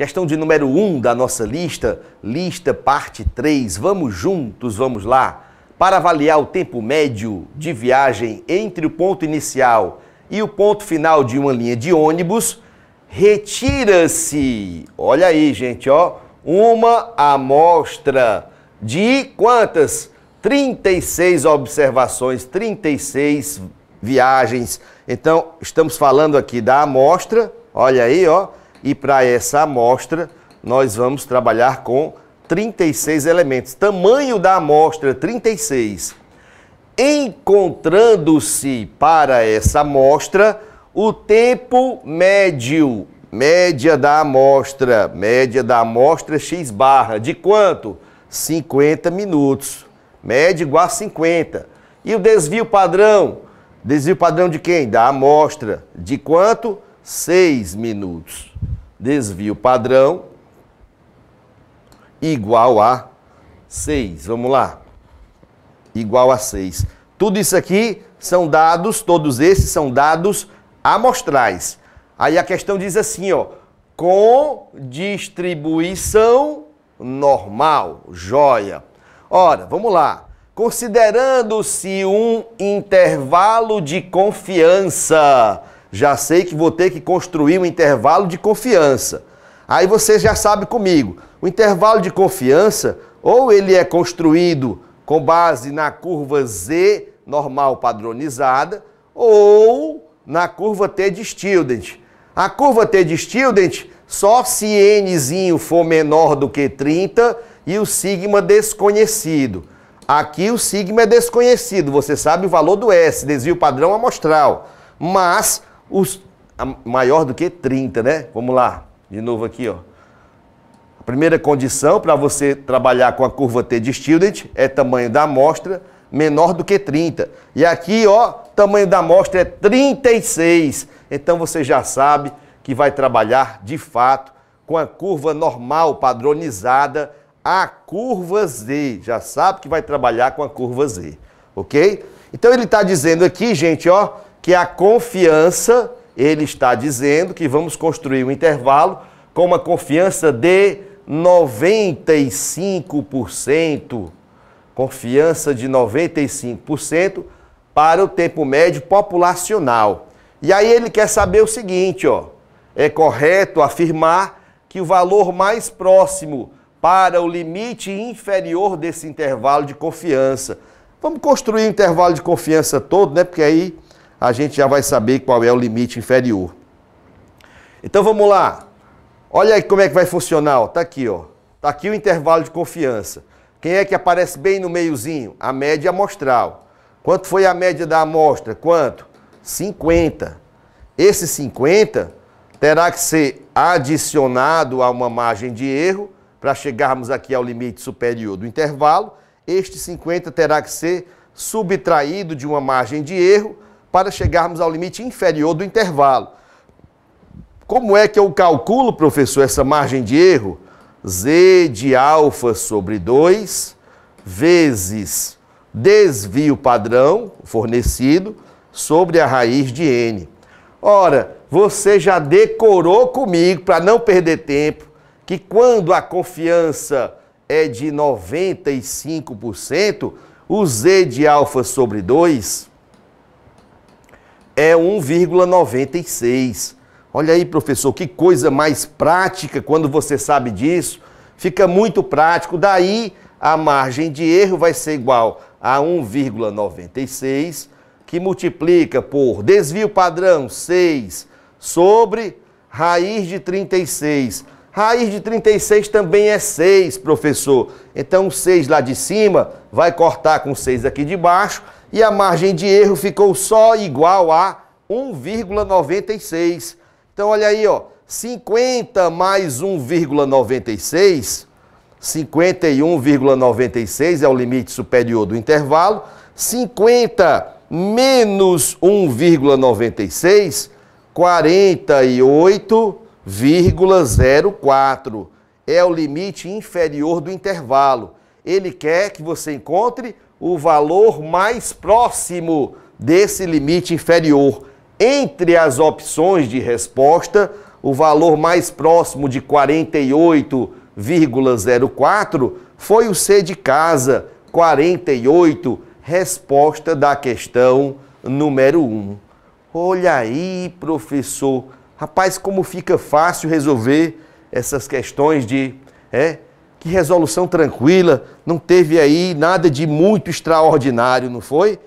Questão de número 1 um da nossa lista, lista parte 3. Vamos juntos, vamos lá. Para avaliar o tempo médio de viagem entre o ponto inicial e o ponto final de uma linha de ônibus, retira-se, olha aí, gente, ó, uma amostra de quantas? 36 observações, 36 viagens. Então, estamos falando aqui da amostra, olha aí, ó, e para essa amostra, nós vamos trabalhar com 36 elementos. Tamanho da amostra, 36. Encontrando-se para essa amostra o tempo médio, média da amostra, média da amostra x barra, de quanto? 50 minutos. Média igual a 50. E o desvio padrão? Desvio padrão de quem? Da amostra. De quanto? 6 minutos desvio padrão igual a 6. Vamos lá. Igual a 6. Tudo isso aqui são dados, todos esses são dados amostrais. Aí a questão diz assim, ó, com distribuição normal, joia. Ora, vamos lá. Considerando-se um intervalo de confiança já sei que vou ter que construir um intervalo de confiança. Aí você já sabe comigo, o intervalo de confiança, ou ele é construído com base na curva Z normal padronizada, ou na curva T de Student. A curva T de Student, só se n for menor do que 30 e o sigma desconhecido. Aqui o sigma é desconhecido, você sabe o valor do S, desvio padrão amostral. Mas os, maior do que 30, né? Vamos lá, de novo aqui, ó. A primeira condição para você trabalhar com a curva T de Student é tamanho da amostra menor do que 30. E aqui, ó, tamanho da amostra é 36. Então você já sabe que vai trabalhar de fato com a curva normal padronizada, a curva Z. Já sabe que vai trabalhar com a curva Z, ok? Então ele está dizendo aqui, gente, ó, que a confiança, ele está dizendo que vamos construir um intervalo com uma confiança de 95%, confiança de 95% para o tempo médio populacional. E aí ele quer saber o seguinte, ó, é correto afirmar que o valor mais próximo para o limite inferior desse intervalo de confiança. Vamos construir o intervalo de confiança todo, né? Porque aí a gente já vai saber qual é o limite inferior. Então vamos lá. Olha aí como é que vai funcionar. Está aqui, ó. Está aqui o intervalo de confiança. Quem é que aparece bem no meiozinho? A média amostral. Quanto foi a média da amostra? Quanto? 50. Esse 50 terá que ser adicionado a uma margem de erro para chegarmos aqui ao limite superior do intervalo. Este 50 terá que ser subtraído de uma margem de erro para chegarmos ao limite inferior do intervalo. Como é que eu calculo, professor, essa margem de erro? Z de alfa sobre 2 vezes desvio padrão fornecido sobre a raiz de n. Ora, você já decorou comigo, para não perder tempo, que quando a confiança é de 95%, o z de alfa sobre 2 é 1,96. Olha aí, professor, que coisa mais prática quando você sabe disso. Fica muito prático. Daí a margem de erro vai ser igual a 1,96, que multiplica por desvio padrão 6 sobre raiz de 36. Raiz de 36 também é 6, professor. Então 6 lá de cima vai cortar com 6 aqui de baixo e a margem de erro ficou só igual a 1,96. Então olha aí, ó, 50 mais 1,96, 51,96 é o limite superior do intervalo. 50 menos 1,96, 48,04 é o limite inferior do intervalo. Ele quer que você encontre o valor mais próximo desse limite inferior. Entre as opções de resposta, o valor mais próximo de 48,04 foi o C de casa, 48, resposta da questão número 1. Olha aí, professor, rapaz, como fica fácil resolver essas questões de é, que resolução tranquila, não teve aí nada de muito extraordinário, não foi?